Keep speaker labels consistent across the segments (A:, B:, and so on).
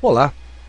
A: Olá,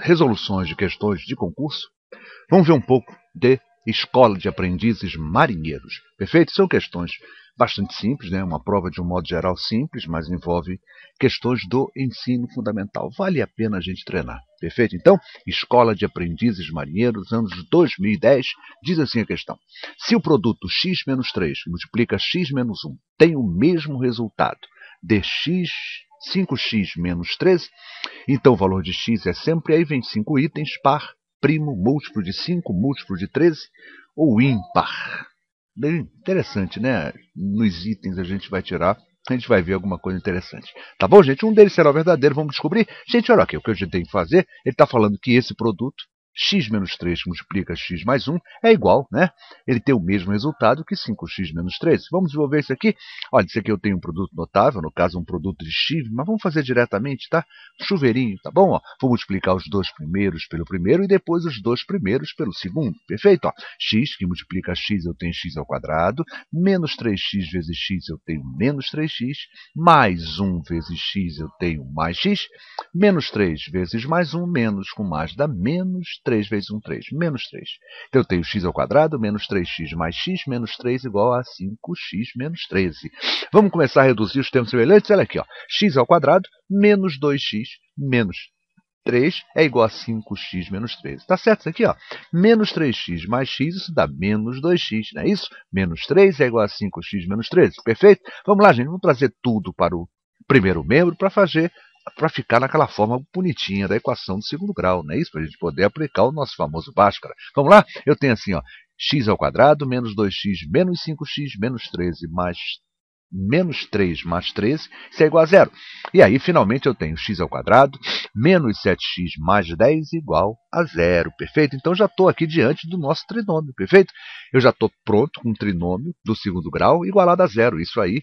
A: resoluções de questões de concurso, vamos ver um pouco de Escola de Aprendizes Marinheiros. Perfeito? São questões bastante simples, né? uma prova de um modo geral simples, mas envolve questões do ensino fundamental. Vale a pena a gente treinar. Perfeito? Então, Escola de Aprendizes Marinheiros, anos 2010, diz assim a questão. Se o produto x-3 menos multiplica x-1 menos tem o mesmo resultado de x 5x menos 13. Então o valor de x é sempre aí, vem 5 itens, par, primo, múltiplo de 5, múltiplo de 13 ou ímpar. Bem interessante, né? Nos itens a gente vai tirar a gente vai ver alguma coisa interessante. Tá bom, gente? Um deles será o verdadeiro, vamos descobrir. Gente, olha aqui, o que a gente tem que fazer, ele está falando que esse produto x menos 3 que multiplica x mais 1 é igual, né? Ele tem o mesmo resultado que 5x menos 3. Vamos desenvolver isso aqui? Olha, isso aqui eu tenho um produto notável, no caso um produto de x, mas vamos fazer diretamente, tá? Chuveirinho, tá bom? Ó, vou multiplicar os dois primeiros pelo primeiro e depois os dois primeiros pelo segundo. Perfeito? Ó, x que multiplica x eu tenho x ao quadrado, menos 3x vezes x eu tenho menos 3x, mais 1 vezes x eu tenho mais x, menos 3 vezes mais 1, menos com mais dá menos 3 vezes 1, 3, menos 3. Então eu tenho x ao quadrado, menos 3x mais x, menos 3 igual a 5x menos 13. Vamos começar a reduzir os termos semelhantes? Olha aqui, ó. x ao quadrado, menos 2x, menos 3 é igual a 5x menos 13. Está certo isso aqui? Ó. Menos 3x mais x, isso dá menos 2x, não é isso? Menos 3 é igual a 5x menos 13, perfeito? Vamos lá, gente, vamos trazer tudo para o primeiro membro para fazer para ficar naquela forma bonitinha da equação do segundo grau, não é isso? Para a gente poder aplicar o nosso famoso Bhaskara. Vamos lá? Eu tenho assim, ó, x ao quadrado menos 2x menos 5x menos 13 mais menos 3 mais 13, isso é igual a zero. E aí, finalmente, eu tenho x ao quadrado menos 7x mais 10 igual a zero, perfeito? Então, já estou aqui diante do nosso trinômio, perfeito? Eu já estou pronto com um trinômio do segundo grau igualado a zero. Isso aí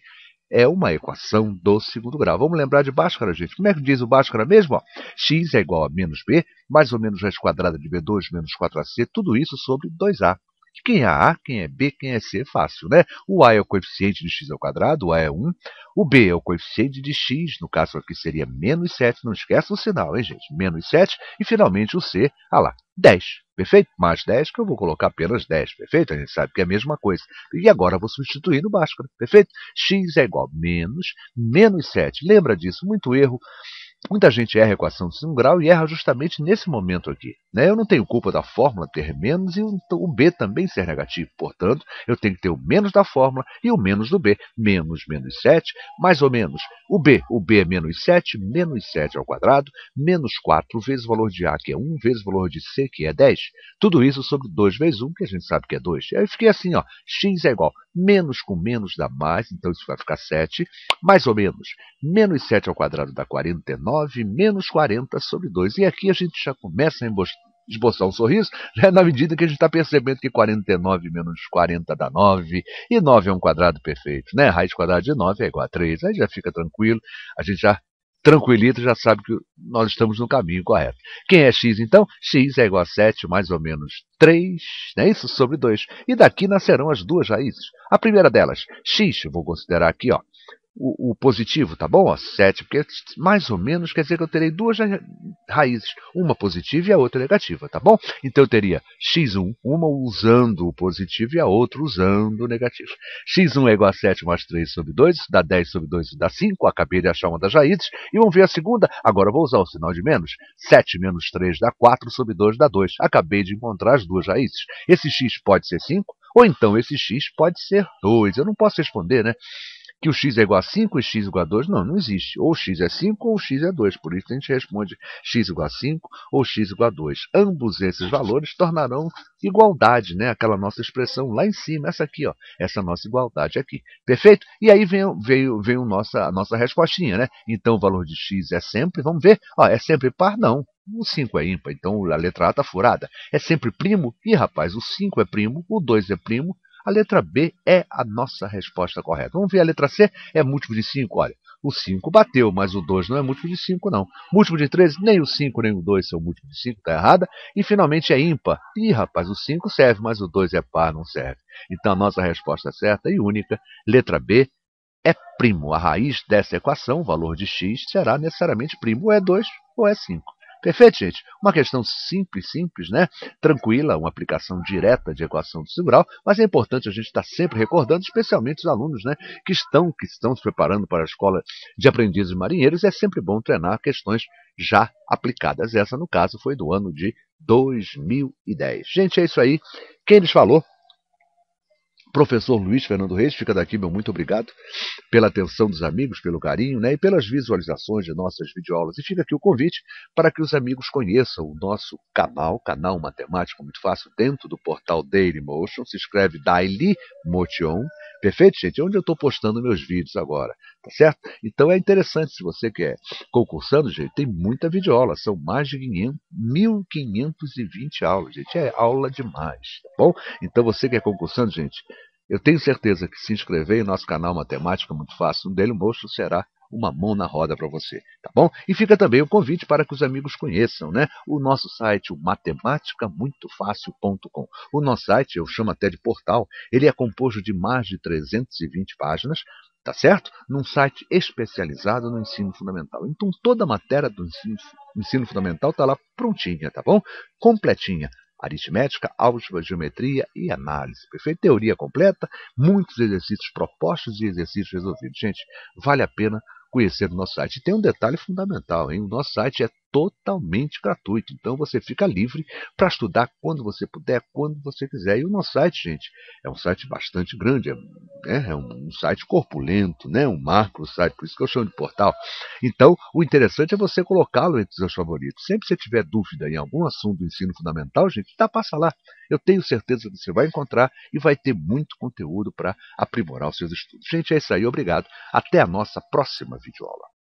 A: é uma equação do segundo grau. Vamos lembrar de Bhaskara, gente. Como é que diz o Bhaskara mesmo? Ó, x é igual a menos b, mais ou menos raiz quadrada de b2 menos 4ac, tudo isso sobre 2a. Quem é A, quem é B, quem é C, fácil, né? O A é o coeficiente de x ao quadrado, o A é 1. O B é o coeficiente de x, no caso aqui seria menos 7, não esquece o sinal, hein, gente? Menos 7. E finalmente o C, Olha ah lá, 10 perfeito? Mais 10, que eu vou colocar apenas 10, perfeito? A gente sabe que é a mesma coisa. E agora eu vou substituir no Bhaskara, perfeito? x é igual a menos, menos 7. Lembra disso, muito erro. Muita gente erra a equação de segundo grau e erra justamente nesse momento aqui. Né? Eu não tenho culpa da fórmula ter menos e o B também ser negativo. Portanto, eu tenho que ter o menos da fórmula e o menos do B. Menos menos 7, mais ou menos o B. O B é menos 7, menos 7 ao quadrado, menos 4 vezes o valor de A, que é 1, vezes o valor de C, que é 10. Tudo isso sobre 2 vezes 1, que a gente sabe que é 2. Aí eu fiquei assim, ó, x é igual menos com menos dá mais, então isso vai ficar 7, mais ou menos menos 7 ao quadrado dá 49, menos 40 sobre 2. E aqui a gente já começa a embostar esboçar um sorriso, né, na medida que a gente está percebendo que 49 menos 40 dá 9, e 9 é um quadrado perfeito, né? Raiz quadrada de 9 é igual a 3, aí já fica tranquilo, a gente já tranquilita, já sabe que nós estamos no caminho correto. Quem é x, então? x é igual a 7 mais ou menos 3, né isso? Sobre 2. E daqui nascerão as duas raízes. A primeira delas, x, vou considerar aqui, ó, o, o, positivo, tá bom? 7, porque mais ou menos quer dizer que eu terei duas raízes, uma positiva e a outra negativa, tá bom? Então eu teria x1, uma usando o positivo e a outra usando o negativo. x1 é igual a 7 mais 3 sobre 2, dá 10 sobre 2, dá 5, acabei de achar uma das raízes, e vamos ver a segunda, agora eu vou usar o sinal de menos, 7 menos 3 dá 4 sobre 2 dá 2, acabei de encontrar as duas raízes. Esse x pode ser 5, ou então esse x pode ser 2, eu não posso responder, né? que o x é igual a 5 e x igual a 2, não, não existe. Ou x é 5 ou x é 2. Por isso a gente responde x igual a 5 ou x igual a 2. Ambos esses valores tornarão igualdade, né? aquela nossa expressão lá em cima, essa aqui, ó, essa nossa igualdade aqui. Perfeito? E aí vem, veio, veio nossa, a nossa respostinha. Né? Então o valor de x é sempre, vamos ver, ó, é sempre par? Não. O 5 é ímpar, então a letra A está furada. É sempre primo? Ih, rapaz, o 5 é primo, o 2 é primo, a letra B é a nossa resposta correta. Vamos ver a letra C? É múltiplo de 5, olha. O 5 bateu, mas o 2 não é múltiplo de 5, não. Múltiplo de 3, nem o 5 nem o 2 são múltiplos de 5, está errada. E finalmente é ímpar. Ih, rapaz, o 5 serve, mas o 2 é par, não serve. Então a nossa resposta é certa e única, letra B, é primo. A raiz dessa equação, o valor de x, será necessariamente primo. Ou é 2 ou é 5. Perfeito, gente? Uma questão simples, simples, né? Tranquila, uma aplicação direta de equação do segundo grau, mas é importante a gente estar sempre recordando, especialmente os alunos, né? Que estão, que estão se preparando para a escola de aprendizes marinheiros. É sempre bom treinar questões já aplicadas. Essa, no caso, foi do ano de 2010. Gente, é isso aí. Quem lhes falou Professor Luiz Fernando Reis, fica daqui meu muito obrigado pela atenção dos amigos, pelo carinho né, e pelas visualizações de nossas videoaulas. E fica aqui o convite para que os amigos conheçam o nosso canal, canal Matemática Muito Fácil, dentro do portal Dailymotion. Se escreve Daily Motion. Perfeito, gente? É onde eu estou postando meus vídeos agora tá certo? Então é interessante, se você quer é concursando, gente, tem muita videoaula, são mais de 500, 1.520 aulas, gente, é aula demais, tá bom? Então você quer é concursando, gente, eu tenho certeza que se inscrever em nosso canal Matemática é Muito Fácil, um dele moço será uma mão na roda para você, tá bom? E fica também o convite para que os amigos conheçam, né? O nosso site, o matematicamuitofácil.com. O nosso site, eu chamo até de portal, ele é composto de mais de 320 páginas, tá certo? Num site especializado no ensino fundamental. Então toda a matéria do ensino, ensino fundamental está lá prontinha, tá bom? Completinha. Aritmética, álgebra, geometria e análise. Perfeito? Teoria completa, muitos exercícios propostos e exercícios resolvidos. Gente, vale a pena conhecer o nosso site. E tem um detalhe fundamental, hein? O nosso site é totalmente gratuito. Então você fica livre para estudar quando você puder, quando você quiser. E o nosso site, gente, é um site bastante grande, é, né, é um, um, site corpulento, né? um marco site, por isso que eu chamo de portal. Então o interessante é você colocá-lo entre os seus favoritos. Sempre que você tiver dúvida em algum assunto do ensino fundamental, gente, tá, passa lá. Eu tenho certeza que você vai encontrar e vai ter muito conteúdo para aprimorar os seus estudos. Gente, é isso aí. Obrigado. Até a nossa próxima videoaula.